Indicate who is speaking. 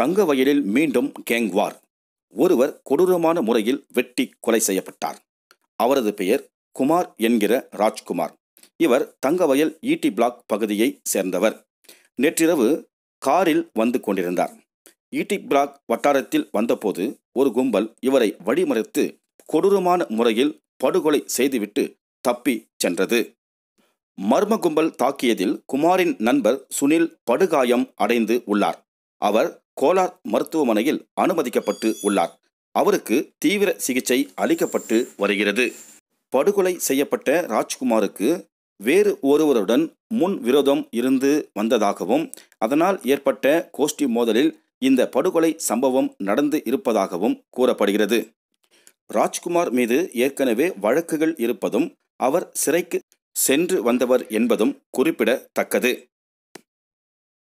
Speaker 1: தங்க வயலில் மீண்டும் கேங்வார் ஒருவர் கொடூரமான முறையில் வெட்டி கொலை செய்யப்பட்டார் அவரது பெயர் குமார் என்கிற ராஜ்குமார் இவர் தங்கவயல் ஈட்டி பிளாக் பகுதியை சேர்ந்தவர் நேற்றிரவு காரில் வந்து கொண்டிருந்தார் ஈட்டி பிளாக் வட்டாரத்தில் வந்தபோது ஒரு கும்பல் இவரை வழிமறைத்து கொடூரமான முறையில் படுகொலை செய்துவிட்டு தப்பி சென்றது மர்ம கும்பல் தாக்கியதில் குமாரின் நண்பர் சுனில் படுகாயம் அடைந்து உள்ளார் அவர் கோலார் மருத்துவமனையில் அனுமதிக்கப்பட்டு உள்ளார் அவருக்கு தீவிர சிகிச்சை அளிக்கப்பட்டு வருகிறது படுகொலை செய்யப்பட்ட ராஜ்குமாருக்கு வேறு ஒருவருடன் முன் விரோதம் இருந்து வந்ததாகவும் அதனால் ஏற்பட்ட கோஷ்டி மோதலில் இந்த படுகொலை சம்பவம் நடந்து இருப்பதாகவும் கூறப்படுகிறது ராஜ்குமார் மீது ஏற்கனவே வழக்குகள் இருப்பதும் அவர் சிறைக்கு சென்று வந்தவர் என்பதும் குறிப்பிடத்தக்கது